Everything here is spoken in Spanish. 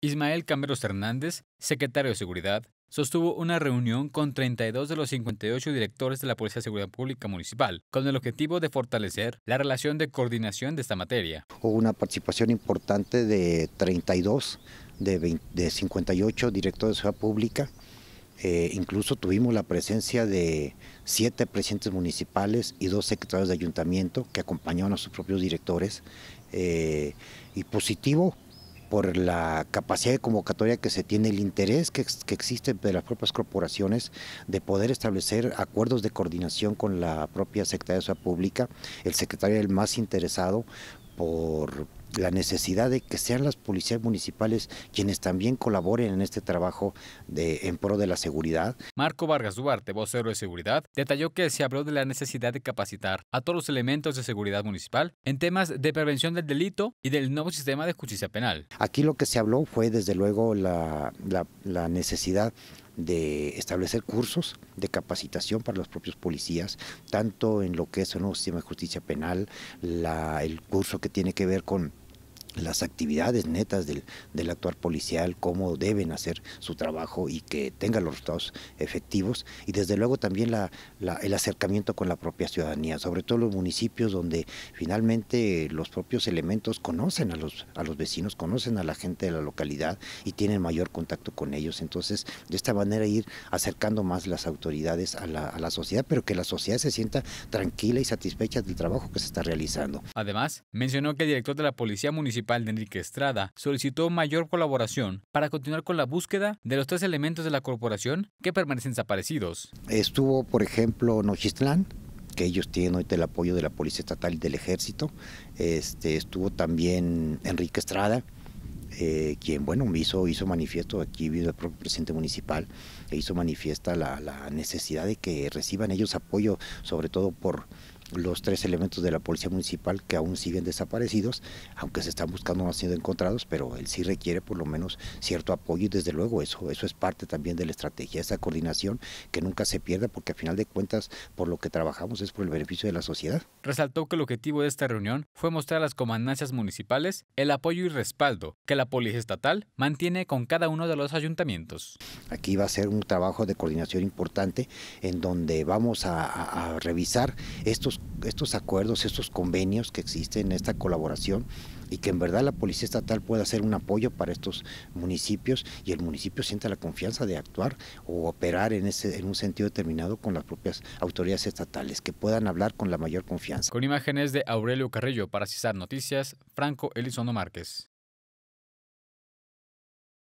Ismael Cameros Hernández, secretario de Seguridad, sostuvo una reunión con 32 de los 58 directores de la Policía de Seguridad Pública Municipal, con el objetivo de fortalecer la relación de coordinación de esta materia. Hubo una participación importante de 32 de, 58 directores de seguridad pública, eh, incluso tuvimos la presencia de siete presidentes municipales y dos secretarios de ayuntamiento que acompañaron a sus propios directores. Eh, y positivo por la capacidad de convocatoria que se tiene, el interés que, existe de las propias corporaciones de poder establecer acuerdos de coordinación con la propia Secretaría de Seguridad Pública. El secretario es el más interesado por la necesidad de que sean las policías municipales quienes también colaboren en este trabajo de, en pro de la seguridad. Marco Vargas Duarte, vocero de seguridad, detalló que se habló de la necesidad de capacitar a todos los elementos de seguridad municipal en temas de prevención del delito y del nuevo sistema de justicia penal. Aquí lo que se habló fue desde luego la, la, la necesidad de establecer cursos de capacitación para los propios policías, tanto en lo que es el nuevo sistema de justicia penal, la, el curso que tiene que ver con las actividades netas del, del, actuar policial, cómo deben hacer su trabajo y que tenga los resultados efectivos. Y desde luego también el acercamiento con la propia ciudadanía, sobre todo los municipios donde finalmente los propios elementos conocen a los, a los vecinos, conocen a la gente de la localidad y tienen mayor contacto con ellos. Entonces, de esta manera ir acercando más las autoridades a la, a la sociedad, pero que la sociedad se sienta tranquila y satisfecha del trabajo que se está realizando. Además, mencionó que el director de la Policía Municipal municipal de Enrique Estrada solicitó mayor colaboración para continuar con la búsqueda de los tres elementos de la corporación que permanecen desaparecidos. Estuvo, por ejemplo, Nochistlán, que ellos tienen hoy el apoyo de la Policía Estatal y del Ejército. Este, estuvo también Enrique Estrada, eh, quien bueno hizo, hizo manifiesto, aquí vino el propio presidente municipal, e hizo manifiesta la, necesidad de que reciban ellos apoyo, sobre todo por los tres elementos de la Policía Municipal que aún siguen desaparecidos, aunque se están buscando, no han sido encontrados, pero él sí requiere por lo menos cierto apoyo y desde luego eso, eso es parte también de la estrategia, esa coordinación que nunca se pierda porque al final de cuentas por lo que trabajamos es por el beneficio de la sociedad. Resaltó que el objetivo de esta reunión fue mostrar a las comandancias municipales el apoyo y respaldo que la Policía Estatal mantiene con cada uno de los ayuntamientos. Aquí va a ser un trabajo de coordinación importante en donde vamos a revisar estos estos, acuerdos, estos convenios que existen, esta colaboración y que en verdad la Policía Estatal pueda hacer un apoyo para estos municipios y el municipio sienta la confianza de actuar o operar en, ese, en un sentido determinado con las propias autoridades estatales, que puedan hablar con la mayor confianza. Con imágenes de Aurelio Carrillo para CISAR Noticias, Franco Elizondo Márquez.